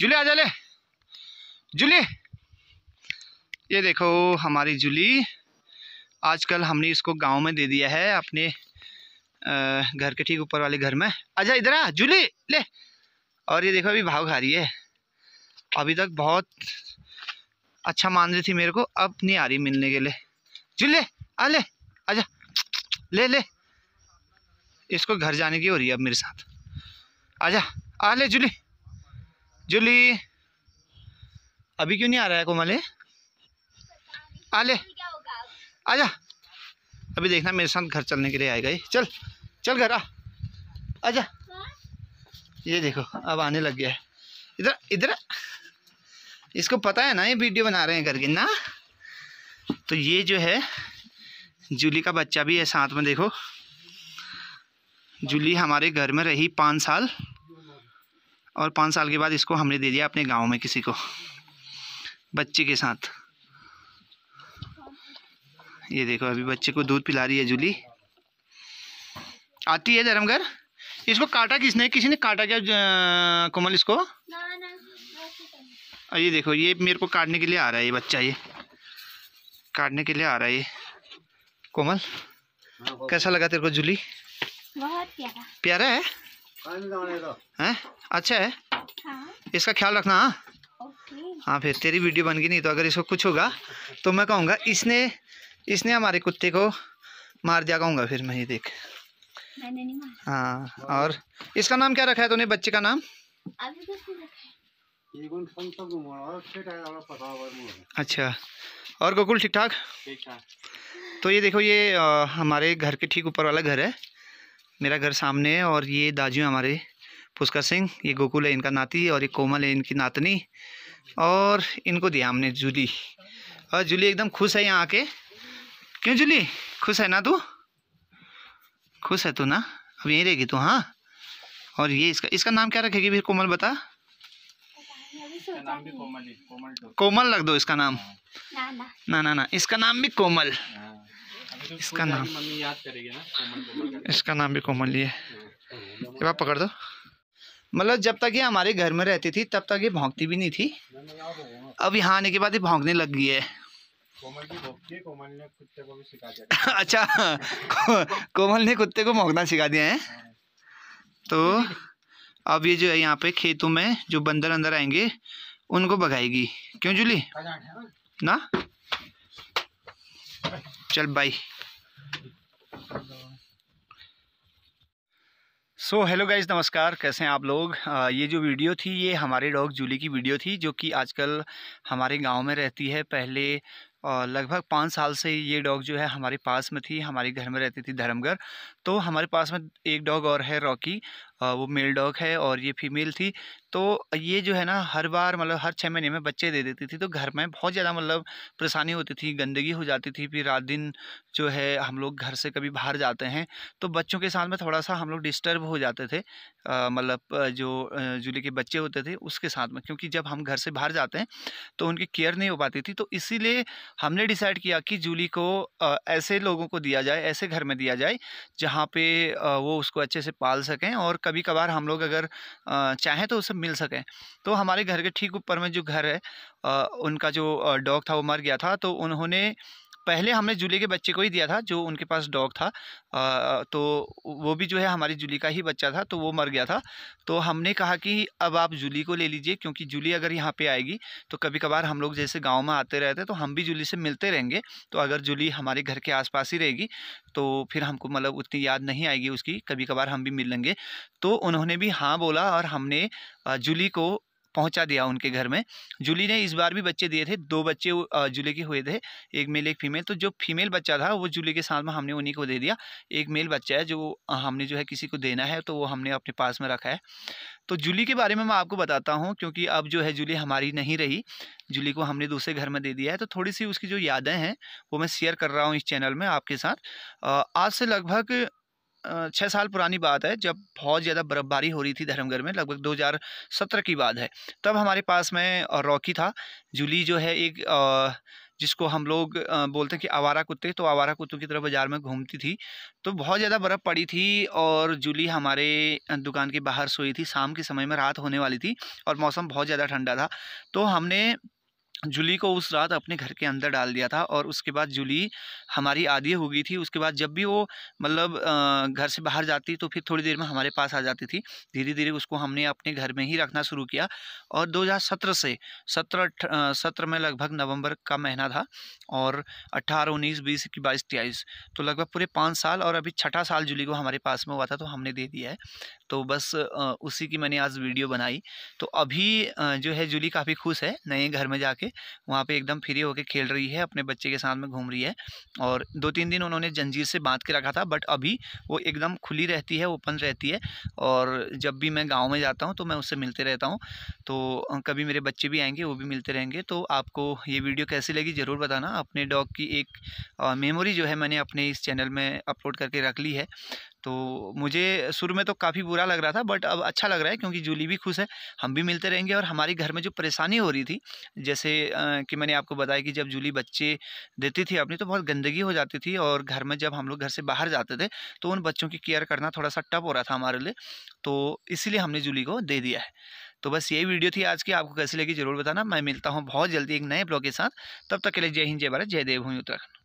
जुली आ जा ले जूली ये देखो हमारी जुली आजकल हमने इसको गांव में दे दिया है अपने घर के ठीक ऊपर वाले घर में अच्छा इधर आ जुली ले और ये देखो अभी भाव खा रही है अभी तक बहुत अच्छा मान रही थी मेरे को अब नहीं आ रही मिलने के लिए जुले आ ले आजा ले ले इसको घर जाने की हो रही है अब मेरे साथ आजा आ ले जुली जुली अभी क्यों नहीं आ रहा है कोमल आ ले आ जा अभी देखना मेरे साथ घर चलने के लिए आएगा ये चल चल घर आ जा ये देखो अब आने लग गया है इधर इधर इसको पता है ना ये वीडियो बना रहे हैं करके ना तो ये जो है जूली का बच्चा भी है साथ में देखो जूली हमारे घर में रही पाँच साल और पाँच साल के बाद इसको हमने दे दिया अपने गांव में किसी को बच्चे के साथ ये देखो अभी बच्चे को दूध पिला रही है जूली आती है धर्मगर इसको काटा किसने किसी ने काटा क्या कोमल इसको ना, ये देखो ये मेरे को काटने के लिए आ रहा है ये बच्चा ये काटने के लिए आ रहा है ये कोमल हाँ, कैसा लगा तेरे को जूली बहुत प्यारा प्यारा है हैं अच्छा है हाँ। इसका ख्याल रखना हाँ हाँ फिर तेरी वीडियो बन गई नहीं तो अगर इसको कुछ होगा तो मैं कहूँगा इसने इसने हमारे कुत्ते को मार दिया कहूँगा फिर मैं ये देख हाँ और इसका नाम क्या रखा है तूने बच्चे का नाम अच्छा और गोकुल ठीक ठाक तो ये देखो ये आ, हमारे घर के ठीक ऊपर वाला घर है मेरा घर सामने है और ये दाजू है हमारे पुष्कर सिंह ये गोकुल है इनका नाती और ये कोमल है इनकी नातनी और इनको दिया हमने जूली और जूली एकदम खुश है यहाँ आके क्यों जूली खुश है ना तू खुश है तू ना अब यहीं रहेगी तू हाँ और ये इसका इसका नाम क्या रखेगी फिर कोमल बता कोमल रख दो इसका नाम ना ना ना, ना, ना इसका नाम भी कोमल हाँ। इसका नाम इसका नाम भी कोमल है ये हाँ, पकड़ दो मतलब जब तक ये हमारे घर में रहती थी तब तक ये भौंकती भी नहीं थी अब यहाँ आने के बाद ये भौंकने लग गई है अच्छा कोमल ने कुत्ते को भौंकना सिखा दिया है तो अब ये जो है यहाँ पे खेतों में जो बंदर अंदर आएंगे उनको भगाएगी क्यों जुली ना चल बाय सो हेलो गाइज नमस्कार कैसे हैं आप लोग आ, ये जो वीडियो थी ये हमारे डॉग जूली की वीडियो थी जो कि आजकल हमारे गांव में रहती है पहले लगभग पाँच साल से ये डॉग जो है हमारे पास में थी हमारे घर में रहती थी धर्मगढ़ तो हमारे पास में एक डॉग और है रॉकी वो मेल डॉग है और ये फीमेल थी तो ये जो है ना हर बार मतलब हर छः महीने में बच्चे दे देती थी तो घर में बहुत ज़्यादा मतलब परेशानी होती थी गंदगी हो जाती थी फिर रात दिन जो है हम लोग घर से कभी बाहर जाते हैं तो बच्चों के साथ में थोड़ा सा हम लोग डिस्टर्ब हो जाते थे मतलब जो जूली के बच्चे होते थे उसके साथ में क्योंकि जब हम घर से बाहर जाते हैं तो उनकी केयर नहीं हो पाती थी तो इसीलिए हमने डिसाइड किया कि जूली को ऐसे लोगों को दिया जाए ऐसे घर में दिया जाए जहाँ पर वो उसको अच्छे से पाल सकें और कभी कभार हम लोग अगर चाहें तो उसे मिल सके तो हमारे घर के ठीक ऊपर में जो घर है उनका जो डॉग था वो मर गया था तो उन्होंने पहले हमने जूली के बच्चे को ही दिया था जो उनके पास डॉग था आ, तो वो भी जो है हमारी जूली का ही बच्चा था तो वो मर गया था तो हमने कहा कि अब आप जूली को ले लीजिए क्योंकि जूली अगर यहाँ पे आएगी तो कभी कभार हम लोग जैसे गांव में आते रहते हैं तो हम भी जूली से मिलते रहेंगे तो अगर जूली हमारे घर के आस ही रहेगी तो फिर हमको मतलब उतनी याद नहीं आएगी उसकी कभी कभार हम भी मिल लेंगे तो उन्होंने भी हाँ बोला और हमने जूली को पहुंचा दिया उनके घर में जूली ने इस बार भी बच्चे दिए थे दो बच्चे जूली के हुए थे एक मेल एक फीमेल तो जो फीमेल बच्चा था वो जूली के साथ में हमने उन्हीं को दे दिया एक मेल बच्चा है जो हमने जो है किसी को देना है तो वो हमने अपने पास में रखा है तो जूली के बारे में मैं आपको बताता हूँ क्योंकि अब जो है जूली हमारी नहीं रही जूली को हमने दूसरे घर में दे दिया है तो थोड़ी सी उसकी जो यादें हैं वो मैं शेयर कर रहा हूँ इस चैनल में आपके साथ आज से लगभग छः साल पुरानी बात है जब बहुत ज़्यादा बर्फ़बारी हो रही थी धर्मगढ़ में लगभग 2017 की बात है तब हमारे पास में रॉकी था जूली जो है एक जिसको हम लोग बोलते हैं कि आवारा कुत्ते तो आवारा कुत्तों की तरह बाज़ार में घूमती थी तो बहुत ज़्यादा बर्फ़ पड़ी थी और जूली हमारे दुकान के बाहर सोई थी शाम के समय में रात होने वाली थी और मौसम बहुत ज़्यादा ठंडा था तो हमने जूली को उस रात अपने घर के अंदर डाल दिया था और उसके बाद जूली हमारी आदि हो गई थी उसके बाद जब भी वो मतलब घर से बाहर जाती तो फिर थोड़ी देर में हमारे पास आ जाती थी धीरे धीरे उसको हमने अपने घर में ही रखना शुरू किया और 2017 से सत्रह सत्रह में लगभग नवंबर का महीना था और अट्ठारह उन्नीस बीस इक्कीस बाईस तेईस तो लगभग पूरे पाँच साल और अभी छठा साल जूली को हमारे पास में हुआ था तो हमने दे दिया है तो बस उसी की मैंने आज वीडियो बनाई तो अभी जो है जूली काफ़ी खुश है नए घर में जाके वहाँ पे एकदम फ्री होकर खेल रही है अपने बच्चे के साथ में घूम रही है और दो तीन दिन उन्होंने जंजीर से बांध के रखा था बट अभी वो एकदम खुली रहती है ओपन रहती है और जब भी मैं गाँव में जाता हूँ तो मैं उससे मिलते रहता हूँ तो कभी मेरे बच्चे भी आएंगे वो भी मिलते रहेंगे तो आपको ये वीडियो कैसी लगी ज़रूर बताना अपने डॉग की एक मेमोरी जो है मैंने अपने इस चैनल में अपलोड करके रख ली है तो मुझे शुरू में तो काफ़ी बुरा लग रहा था बट अब अच्छा लग रहा है क्योंकि जूली भी खुश है हम भी मिलते रहेंगे और हमारे घर में जो परेशानी हो रही थी जैसे कि मैंने आपको बताया कि जब जूली बच्चे देती थी अपनी तो बहुत गंदगी हो जाती थी और घर में जब हम लोग घर से बाहर जाते थे तो उन बच्चों की केयर करना थोड़ा सा टफ हो रहा था हमारे लिए तो इसीलिए हमने जूली को दे दिया है तो बस यही वीडियो थी आज की आपको कैसी लगी जरूर बताना मैं मिलता हूँ बहुत जल्दी एक नए ब्लॉग के साथ तब तक के लिए जय हिंद जय भारत जय देव हूँ उत्तराखंड